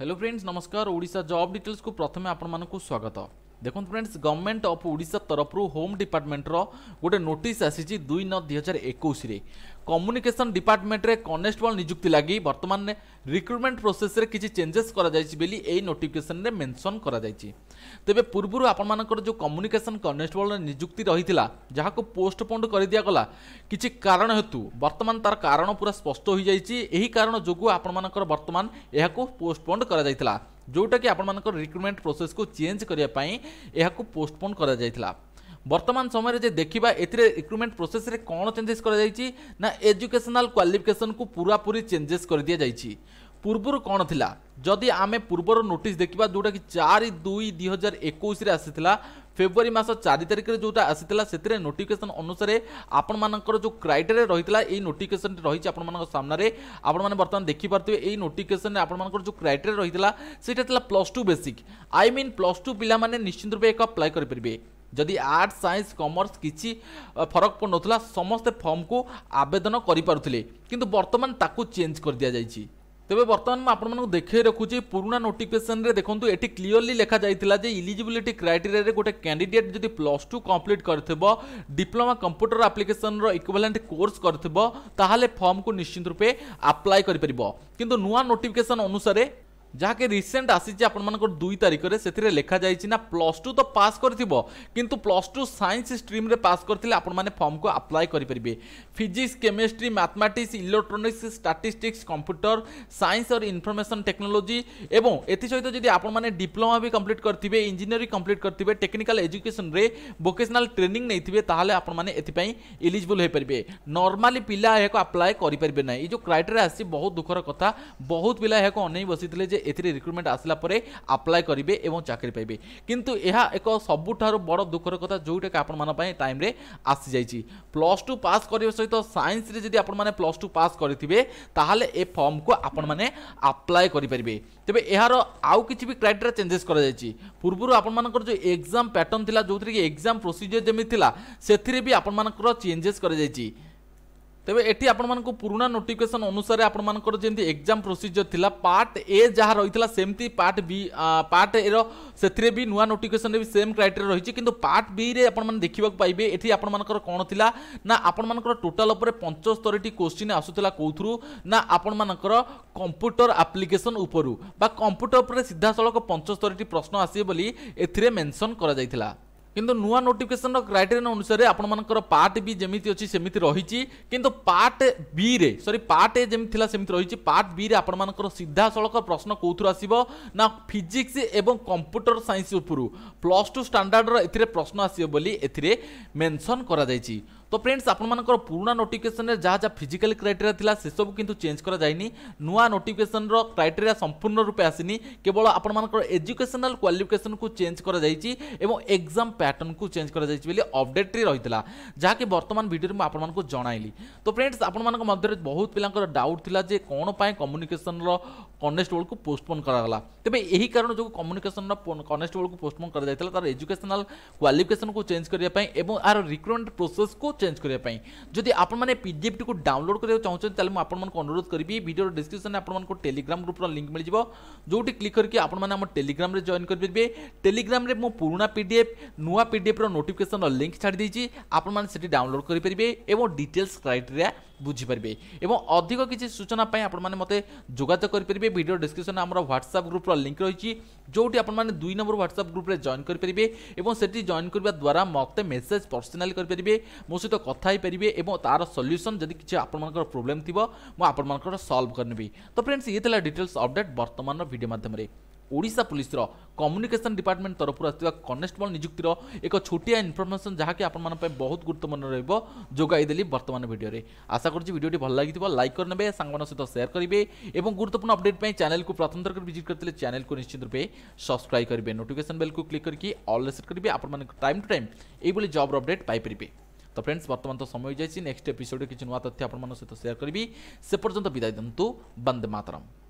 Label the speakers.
Speaker 1: hello friends नमस्कार Odisha job details को प्रथम आपण मानक स्वागत দেখুন ফ্রেন্ডস গভর্নমেন্ট অফ ওড়িশা তরফর হোম ডিপার্টমেন্টর গোটে নোটিস আসিছি দুই ন দুই হাজার একুশে কম্যুনিকেসন ডিপার্টমেন্টরে কনেস্টেবল নিযুক্তি লাগি বর্তমান রিক্রুটমেন্ট প্রোসেসরে কিছু চেঞ্জেস করা যাইছি বলি এই নোটিফিকেসনরে মেনশন করা যাইছি তেবে পূর্বরু আপনার যে কম্যুনিকেসন কনেস্টেবল নিযুক্তি রহিলা যাহাকু পোস্টপোন্ড করে দিয়াগলা কিছু কারণ হেতু বর্তমান তার কারণ পুরা স্পষ্ট হয়ে যাইছি এই কারণ যোগু আপনার বর্তমান এখন পোস্টপোন্ড করা যাইছিলা ଯେଉଁଟାକି ଆପଣମାନଙ୍କର ରିକ୍ରୁଟମେଣ୍ଟ ପ୍ରୋସେସ୍କୁ ଚେଞ୍ଜ କରିବା ପାଇଁ ଏହାକୁ ପୋଷ୍ଟପୋନ୍ କରାଯାଇଥିଲା ବର୍ତ୍ତମାନ ସମୟରେ ଯେ ଦେଖିବା ଏଥିରେ ରିକ୍ରୁଟମେଣ୍ଟ ପ୍ରୋସେସ୍ରେ କ'ଣ ଚେଞ୍ଜେସ୍ କରାଯାଇଛି ନା ଏଜୁକେସନାଲ୍ କ୍ୱାଲିଫିକେସନକୁ ପୁରାପୁରି ଚେଞ୍ଜେସ୍ କରିଦିଆଯାଇଛି পূর্বর ପୂର୍ବରୁ କ'ଣ যদি ଯଦି পূর্বর নোটিস ନୋଟିସ୍ যেটা কি চারি দুই ଦୁଇ ହଜାର ଏକୋଇଶରେ ଆସିଥିଲା ফেব্রুয়ারি মাস চারি তারিখে যেটা আসিলা সেতরে নোটিফিকেশন অনুসারে আপনার যে ক্রাইটেরিয়া রয়েছে এই নোটিফিকেসনটি রয়েছে আপনার সামনে আপনার বর্তমান দেখিপারে এই নোটিফিকেসনে আপনার যে ক্রাইটেরিয়া রয়েছে সেটা লা plus two basic I mean plus two পিলা মানে নিশ্চিত রূপে এক আপ্লাই করে পারবে যদি আর্ট সাইন্স কমর্স কিছু ফরক সমস্ত ফর্ম ফর্মকু আবেদন করে পুলে কিন্তু বর্তমান তাকে চেঞ্জ করে দিয়া যাই তবে বর্তমান মু আপনার দেখাই রাখুছি পুরোনা নোটিফিকেসনরে দেখুন এটি ক্লিয়রলি লেখা যাই যে ইলিজিবিলিটি ক্রাইটেরিয়ারে গোটে ক্যাডিডেট যদি প্লস টু কমপ্লিট করথিব ডিপ্লোমা কম্পুটর আপ্লিকেসনর ইকুইভ্যালেন্ট কোর্স করথিব তাহলে ফর্ম ফর্মকু নিশ্চিত রূপে আপ্লাই করে পারিব কিন্তু নূয়া নোটিফিকেসন অনুসারে ଯାହାକି ରିସେଣ୍ଟ ଆସିଛି ଆପଣମାନଙ୍କର ଦୁଇ ତାରିଖରେ ସେଥିରେ ଲେଖାଯାଇଛି ନା ପ୍ଲସ୍ ଟୁ ତ ପାସ୍ କରିଥିବ କିନ୍ତୁ ପ୍ଲସ୍ ଟୁ ସାଇନ୍ସ ଷ୍ଟ୍ରିମ୍ରେ ପାସ୍ କରିଥିଲେ ଆପଣମାନେ ଫର୍ମକୁ ଆପ୍ଲାଏ କରିପାରିବେ physics chemistry mathematics electronics statistics computer science or information technology ଏବଂ ଏଥିସହିତ ଯଦି ଆପଣମାନେ ଡିପ୍ଲୋମା ବି କମ୍ପ୍ଲିଟ୍ କରିଥିବେ ଇଞ୍ଜିନିୟରିଂ କମ୍ପ୍ଲିଟ୍ କରିଥିବେ ଟେକ୍ନିକାଲ ଏଜୁକେସନ୍ରେ ଭୋକେସନାଲ୍ ଟ୍ରେନିଂ ନେଇଥିବେ ତାହେଲେ ଆପଣମାନେ ଏଥିପାଇଁ ଏଲିଜିବୁଲ୍ ହୋଇପାରିବେ ନର୍ମାଲି ପିଲା ଏହାକୁ ଆପ୍ଲାଏ କରିପାରିବେ ନାହିଁ ଏଇ ଯେଉଁ କ୍ରାଇଟେରିଆ ଆସିଛି ବହୁତ ଦୁଃଖର କଥା ବହୁତ ପିଲା ଏହାକୁ ଅନେଇ ବସିଥିଲେ ଯେ এতে রিক্রুটমেন্ট আসলা পরে আপ্লাই করবে এবং চাকরি পাইবে কিন্তু ଏହା ଏକ ସବୁଠାରୁ ବଡ଼ ଦୁଃଖର କଥା ଯେଉଁଟାକି ଆପଣମାନଙ୍କ ପାଇଁ ଟାଇମ୍ରେ ଆସିଯାଇଛି ପ୍ଲସ୍ ଟୁ ପାସ୍ କରିବା ସହିତ ସାଇନ୍ସରେ ଯଦି ଆପଣମାନେ ପ୍ଲସ୍ ଟୁ ପାସ୍ କରିଥିବେ ତାହେଲେ ଏ ଫର୍ମକୁ ଆପଣମାନେ ଆପ୍ଲାଏ କରିପାରିବେ ତେବେ ଏହାର ଆଉ କିଛି ବି କ୍ରାଇଟେରିଆ ଚେଞ୍ଜେସ୍ କରାଯାଇଛି ପୂର୍ବରୁ ଆପଣମାନଙ୍କର ଯେଉଁ ଏକ୍ଜାମ୍ ପ୍ୟାଟର୍ନ ଥିଲା ଯେଉଁଥିରେ କି ଏକ୍ଜାମ୍ ପ୍ରୋସିଜିଓର ଯେମିତି ଥିଲା ସେଥିରେ ବି ଆପଣମାନଙ୍କର ଚେଞ୍ଜେସ୍ କରାଯାଇଛି ତେବେ ଏଠି ଆପଣମାନଙ୍କୁ ପୁରୁଣା ନୋଟିଫିକେସନ୍ ଅନୁସାରେ ଆପଣମାନଙ୍କର ଯେମିତି ଏକ୍ଜାମ୍ ପ୍ରୋସିଜିଓର ଥିଲା ପାର୍ଟ ଏ ଯାହା ରହିଥିଲା ସେମିତି ପାର୍ଟ ବି ପାର୍ଟ ଏର ସେଥିରେ ବି ନୂଆ ନୋଟିଫିକେସନ୍ରେ ବି ସେମ୍ କ୍ରାଇଟେରିଆ ରହିଛି କିନ୍ତୁ ପାର୍ଟ ବିରେ ଆପଣମାନେ ଦେଖିବାକୁ ପାଇବେ ଏଠି ଆପଣମାନଙ୍କର କ'ଣ ଥିଲା ନା ଆପଣମାନଙ୍କର ଟୋଟାଲ୍ ଉପରେ ପଞ୍ଚସ୍ତରୀଟି କୋଶ୍ଚିନ୍ ଆସୁଥିଲା କେଉଁଥିରୁ ନା ଆପଣମାନଙ୍କର କମ୍ପ୍ୟୁଟର ଆପ୍ଲିକେସନ୍ ଉପରୁ ବା କମ୍ପ୍ୟୁଟର ଉପରେ ସିଧାସଳଖ ପଞ୍ଚସ୍ତରୀଟି ପ୍ରଶ୍ନ ଆସିବେ ବୋଲି ଏଥିରେ ମେନ୍ସନ୍ କରାଯାଇଥିଲା কিন্তু নূয়া নোটিফিকেসনর ক্রাইটেরিয়া অনুসারে আপনার পার্ট বি যেমি অছি সেমিতি রয়েছে কিন্তু পার্ট বি রে সরি পার্ট এ যেমি লা সেমিতি রয়েছে পার্ট বি রে আপনার সিধাসলখ প্রশ্ন কোথাও আসব না ফিজিক্স এবং কম্পুটর সাইন্স উপর প্লস টু স্টাণ্ডার্ডর এতে প্রশ্ন আসবে বলে এতে মেনশন করা তো ফ্রেন্ডস আপনার পুরোনা নোটিফিকেসন যা যা ফিজিকাল ক্রাইটেরিয়া লা সেসব কিন্তু চেঞ্জ করা যায়নি নূয়া নোটিফিকেসন ক্রাইটেরিয়া সম্পূর্ণ রূপে আসিনি কেবল আপনার এজুকেশনাল কোয়ালিফিকেসন কু চেঞ্জ করা যাইছি এবং এক্সাম প্যাটর্ন কু চেঞ্জ করা যাইছি বলে অপডেটরে রয়েছে যা কি বর্তমান ভিডিওরে মু আপনার জনাইলি তো ফ্রেন্ডস আপনার মধ্যে বহুত পিলাঙ্কর ডাউট লা যে কোণ পাই কম্যুনিকেসন কনস্টেবলকু পোস্টপোন করা তবে এই কারণ যোগ কম্যুনিকেসন কনস্টেবলকু পোস্টপোন করা যাই তার এজুকেশনাল কোয়ালিফিকেসন চেঞ্জ করা এবং আর রিক্রুটমেন্ট প্রোসেস কু चेंज करने जदि आपने पीडीएफ टी डाउनलोड करने चाहते तेल मुझे अनुरोध करी भिडियो डिस्क्रिप्सन आपको टेलीग्राम ग्रुप्र लिंक मिल जाए जोटी क्लिक करके आपने टेलीग्राम जॉइन करेंगे टेलीग्राम में पुराणा पीडीएफ नुआ पीडीएफ रोटिफिकेसन रिंक छाड़ी आपने से डाउनलोड करेंगे और डिटेल्स क्राइटेरिया বুঝিপারে এবং অধিক কিছু সূচনা আপনার মতো যোগাযোগ করে ভিডিও ডিসক্রিপশন আমার হোয়াটসঅ্যাপ গ্রুপর লিঙ্ক রয়েছে যেটি আপনার দুই নম্বর হোয়াটসঅ্যাপ গ্রুপে জয়েন করে এবং সেটি জয়েন করা দ্বারা মতো মেসেজ পর্সোনাল করে মো সহ কথা হয়ে এবং তার সল্যুসন যদি কিছু আপনার প্রোবলেম থাকবে আপনার সলভ করে নেবি তো ফ্রেন্ডস ইয়ে লা ডিটেলস অপডেট বর্তমান ভিডিও মাধ্যমে ওড়িশা পুলিশর কম্যুনিকেসন ডিপার্টমেন্ট তরফ আসা কনেস্টেবল নিযুক্তির এক ছোটিয়া ইনফরমেসন যা কি আপনার বহুত গুরুত্বপূর্ণ রহব যোগাইদেলি বর্তমান ভিডিওরে আশা করছি ভিডিওটি ভাল লাগি লাইক করে নেবে সাংবাদ সহ সেয়ার করবে এবং গুরুত্বপূর্ণ অপডেট পাই চ্যানেলকে প্রথম থরক ভিজিট করলে চ্যানেলকে নিশ্চিত রূপে সবসক্রাইব করবে নোটিফিকেসন বেলকু ক্লিক করি অল সেট করবে আপনার টাইম টু টাইম এইভাবে জবর অপডেট পাইপারে তো ফ্রেন্ডস বর্তমান তো সময় হয়ে যাই নেক্সট এপিসোডে কিছু নূতন তথ্য আপনার সহ সেয়ার করবি সে পর্যন্ত বিদায় দিন্তু বন্দে মাতরম